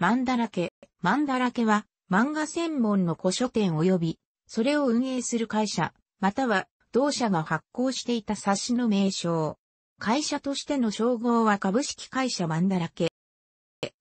マンダラケ。マンダラケは漫画専門の古書店及び、それを運営する会社、または同社が発行していた冊子の名称。会社としての称号は株式会社マンダラケ。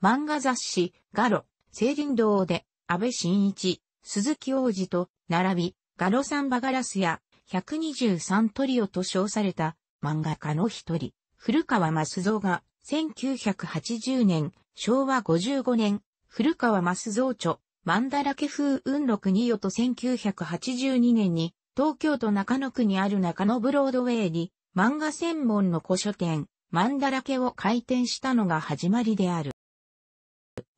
漫画雑誌、ガロ、青林堂で、安倍晋一、鈴木王子と、並び、ガロサンバガラスや、123トリオと称された漫画家の一人、古川増蔵が1980年昭和55年、古川増造著、万だらけ風雲録によと1982年に、東京都中野区にある中野ブロードウェイに、漫画専門の古書店、万だらけを開店したのが始まりである。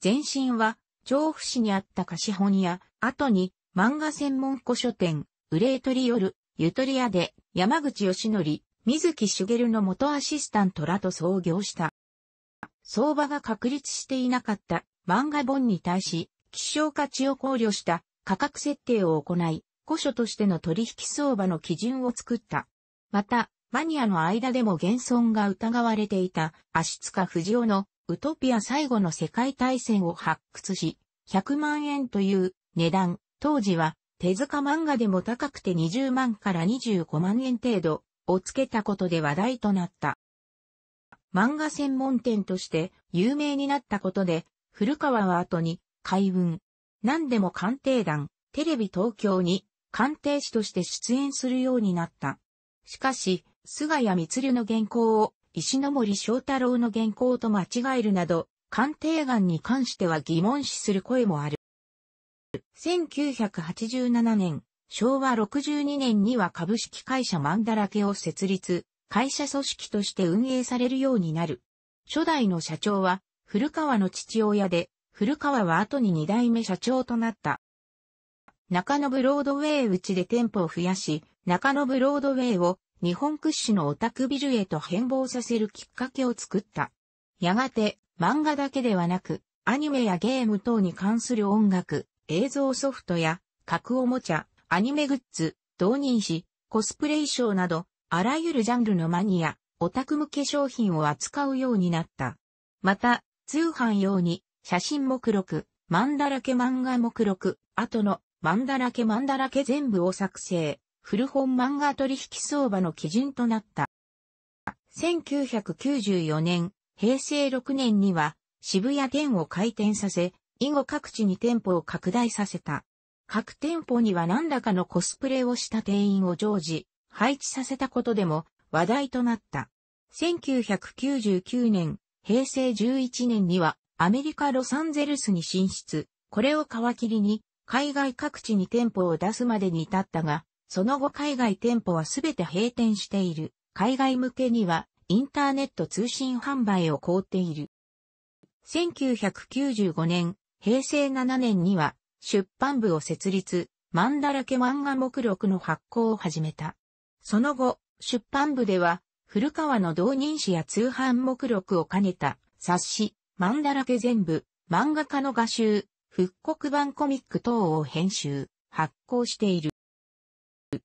前身は、調布市にあった貸本屋、後に、漫画専門古書店、憂ト取り夜、ゆとり屋で、山口義則、水木しげるの元アシスタントらと創業した。相場が確立していなかった漫画本に対し、希少価値を考慮した価格設定を行い、古書としての取引相場の基準を作った。また、マニアの間でも現存が疑われていた、足塚不二夫のウトピア最後の世界大戦を発掘し、100万円という値段、当時は手塚漫画でも高くて20万から25万円程度をつけたことで話題となった。漫画専門店として有名になったことで、古川は後に、海運、何でも鑑定団、テレビ東京に鑑定士として出演するようになった。しかし、菅谷光流の原稿を石森章太郎の原稿と間違えるなど、鑑定団に関しては疑問視する声もある。1987年、昭和62年には株式会社マンだらけを設立、会社組織として運営されるようになる。初代の社長は、古川の父親で、古川は後に二代目社長となった。中野ブロードウェイうちで店舗を増やし、中野ブロードウェイを日本屈指のオタクビルへと変貌させるきっかけを作った。やがて、漫画だけではなく、アニメやゲーム等に関する音楽、映像ソフトや、核おもちゃ、アニメグッズ、導入し、コスプレ衣装など、あらゆるジャンルのマニア、オタク向け商品を扱うようになった。また、通販用に、写真目録、漫だらけ漫画目録、後の、漫だらけ漫だらけ全部を作成、古本漫画取引相場の基準となった。1994年、平成6年には、渋谷店を開店させ、以後各地に店舗を拡大させた。各店舗には何らかのコスプレをした店員を常時、配置させたことでも話題となった。1999年、平成11年にはアメリカロサンゼルスに進出、これを皮切りに海外各地に店舗を出すまでに至ったが、その後海外店舗はすべて閉店している。海外向けにはインターネット通信販売を凍っている。1995年、平成7年には出版部を設立、マンだらけ漫画目録の発行を始めた。その後、出版部では、古川の同人誌や通販目録を兼ねた、冊子、漫だらけ全部、漫画家の画集、復刻版コミック等を編集、発行している。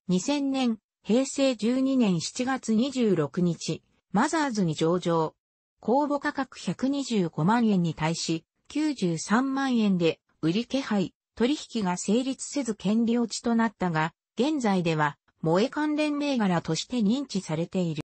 2000年、平成12年7月26日、マザーズに上場。公募価格125万円に対し、93万円で売り気配、取引が成立せず権利落ちとなったが、現在では萌え関連銘柄として認知されている。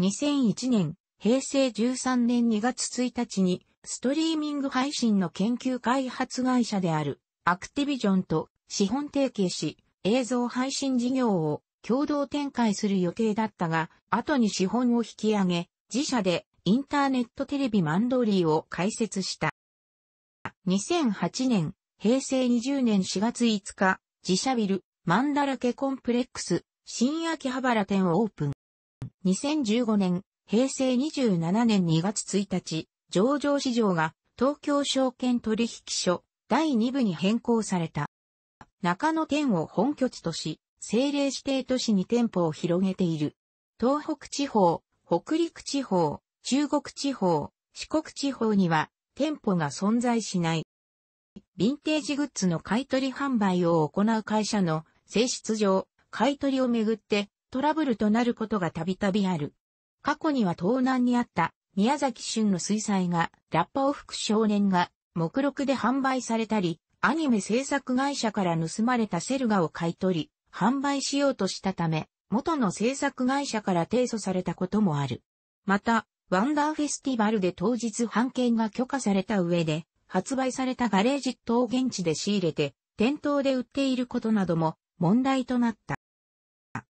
2001年、平成13年2月1日に、ストリーミング配信の研究開発会社である、アクティビジョンと資本提携し、映像配信事業を共同展開する予定だったが、後に資本を引き上げ、自社でインターネットテレビマンドリーを開設した。2008年、平成20年4月5日、自社ビル、マンダラケコンプレックス、新秋葉原店をオープン。2015年、平成27年2月1日、上場市場が東京証券取引所第2部に変更された。中野店を本拠地とし、政令指定都市に店舗を広げている。東北地方、北陸地方、中国地方、四国地方には店舗が存在しない。ヴィンテージグッズの買取販売を行う会社の性質上、買取をめぐってトラブルとなることがたびたびある。過去には盗難にあった宮崎駿の水彩画、ラッパを吹く少年が目録で販売されたり、アニメ制作会社から盗まれたセルガを買い取り、販売しようとしたため、元の制作会社から提訴されたこともある。また、ワンダーフェスティバルで当日版権が許可された上で、発売されたガレージットを現地で仕入れて、店頭で売っていることなども問題となった。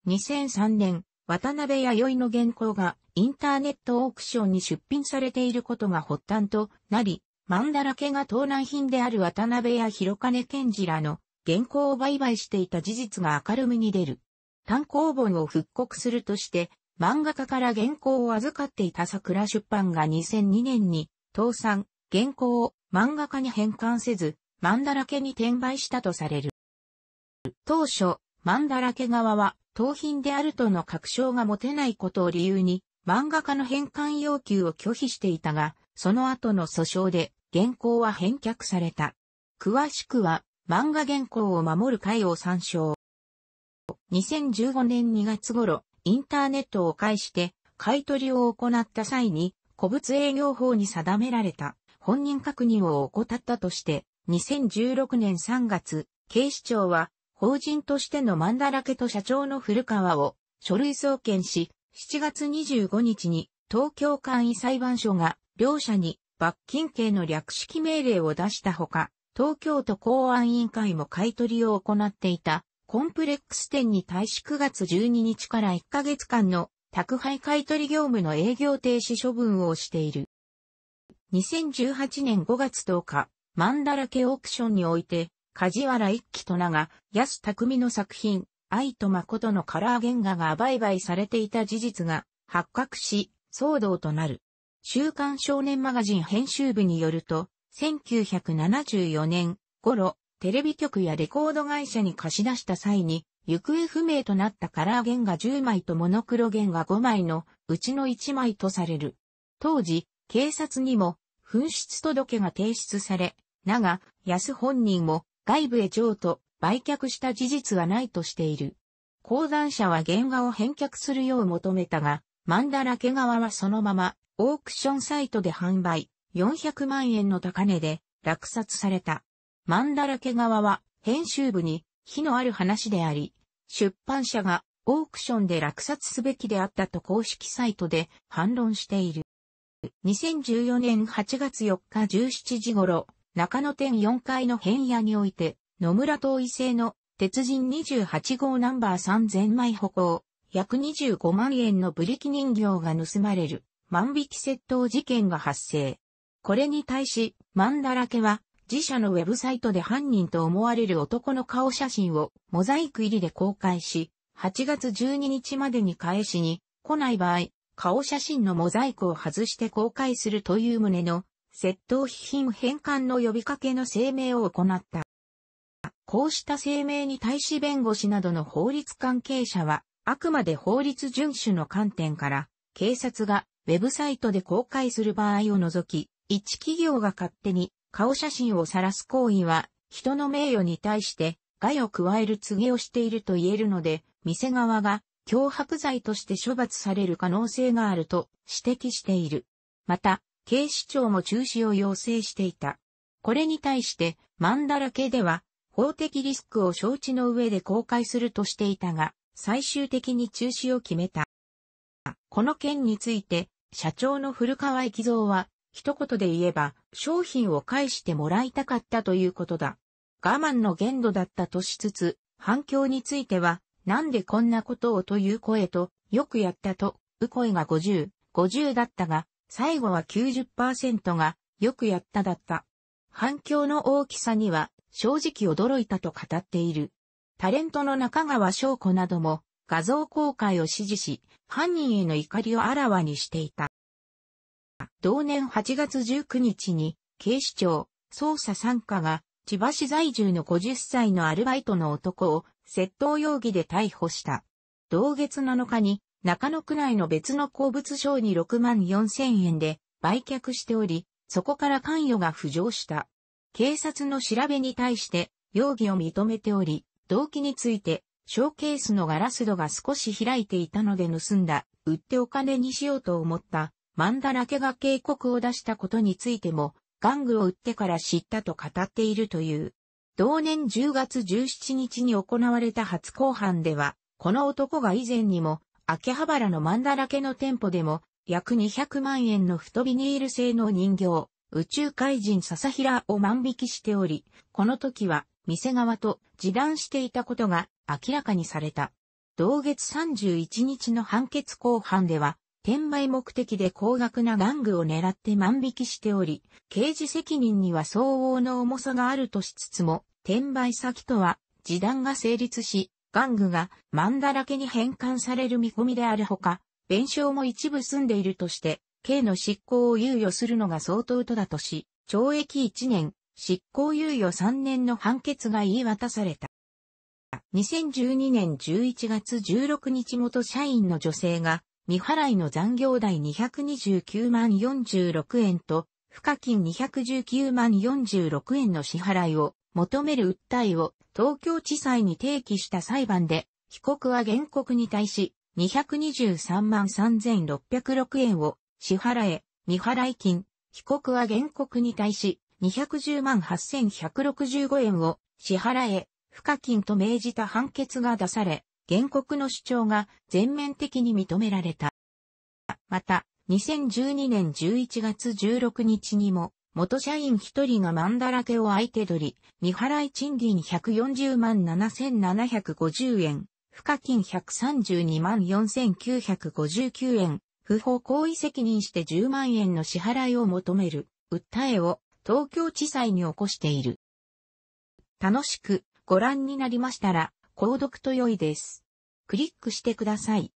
2003年、渡辺弥生の原稿がインターネットオークションに出品されていることが発端となり、マンダラケが盗難品である渡辺や広金健次らの原稿を売買していた事実が明るみに出る。単行本を復刻するとして、漫画家から原稿を預かっていた桜出版が2002年に倒産、原稿を漫画家に返還せず、マンダラケに転売したとされる。当初、ンダラケ側は、盗品であるとの確証が持てないことを理由に、漫画家の返還要求を拒否していたが、その後の訴訟で、原稿は返却された。詳しくは、漫画原稿を守る会を参照。2015年2月頃、インターネットを介して、買い取りを行った際に、古物営業法に定められた、本人確認を怠ったとして、2016年3月、警視庁は、法人としてのマンダラケと社長の古川を書類送検し、7月25日に東京簡易裁判所が両者に罰金刑の略式命令を出したほか、東京都公安委員会も買取を行っていたコンプレックス店に対し9月12日から1ヶ月間の宅配買取業務の営業停止処分をしている。2018年5月10日、マンダラケオークションにおいて、梶原一騎とが、安匠の作品、愛と誠のカラー原画が売買されていた事実が発覚し、騒動となる。週刊少年マガジン編集部によると、1974年頃、テレビ局やレコード会社に貸し出した際に、行方不明となったカラー原画10枚とモノクロ原画5枚のうちの1枚とされる。当時、警察にも紛失届が提出され、長、安本人も外部へ譲渡、売却した事実はないとしている。鉱山社は原画を返却するよう求めたが、マンダラケ側はそのままオークションサイトで販売、400万円の高値で落札された。マンダラケ側は編集部に火のある話であり、出版社がオークションで落札すべきであったと公式サイトで反論している。2014年8月4日17時頃、中野店4階の変屋において、野村東伊製の鉄人28号ナンバー3000枚歩行、約25万円のブリキ人形が盗まれる万引き窃盗事件が発生。これに対し、万だらけは自社のウェブサイトで犯人と思われる男の顔写真をモザイク入りで公開し、8月12日までに返しに来ない場合、顔写真のモザイクを外して公開するという旨の窃盗品返還の呼びかけの声明を行った。こうした声明に対し弁護士などの法律関係者は、あくまで法律遵守の観点から、警察がウェブサイトで公開する場合を除き、一企業が勝手に顔写真を晒す行為は、人の名誉に対して害を加える告げをしていると言えるので、店側が脅迫罪として処罰される可能性があると指摘している。また、警視庁も中止を要請していた。これに対して、マンダラケでは、法的リスクを承知の上で公開するとしていたが、最終的に中止を決めた。この件について、社長の古川駅蔵は、一言で言えば、商品を返してもらいたかったということだ。我慢の限度だったとしつつ、反響については、なんでこんなことをという声と、よくやったと、う声が50、50だったが、最後は90%がよくやっただった。反響の大きさには正直驚いたと語っている。タレントの中川翔子なども画像公開を指示し、犯人への怒りをあらわにしていた。同年8月19日に警視庁捜査参加が千葉市在住の50歳のアルバイトの男を窃盗容疑で逮捕した。同月7日に中野区内の別の鉱物商に6万4千円で売却しており、そこから関与が浮上した。警察の調べに対して容疑を認めており、動機について、ショーケースのガラス戸が少し開いていたので盗んだ、売ってお金にしようと思った、マンダラケが警告を出したことについても、玩具を売ってから知ったと語っているという。同年10月17日に行われた初公判では、この男が以前にも秋葉原のマンだらけの店舗でも、約200万円の太ビニール製の人形、宇宙怪人笹平を万引きしており、この時は店側と示談していたことが明らかにされた。同月31日の判決公判では、転売目的で高額な玩具を狙って万引きしており、刑事責任には相応の重さがあるとしつつも、転売先とは、示談が成立し、玩具が万だらけに返還される見込みであるほか、弁償も一部済んでいるとして、刑の執行を猶予するのが相当とだとし、懲役1年、執行猶予3年の判決が言い渡された。2012年11月16日元社員の女性が、未払いの残業代229万46円と、付加金219万46円の支払いを求める訴えを東京地裁に提起した裁判で、被告は原告に対し、223万3606円を支払え、未払い金、被告は原告に対し、210万8165円を支払え、付加金と命じた判決が出され、原告の主張が全面的に認められた。また、2012年11月16日にも、元社員一人がマンだらけを相手取り、未払い賃金140万7750円、付加金132万4959円、不法行為責任して10万円の支払いを求める、訴えを東京地裁に起こしている。楽しくご覧になりましたら、購読と良いです。クリックしてください。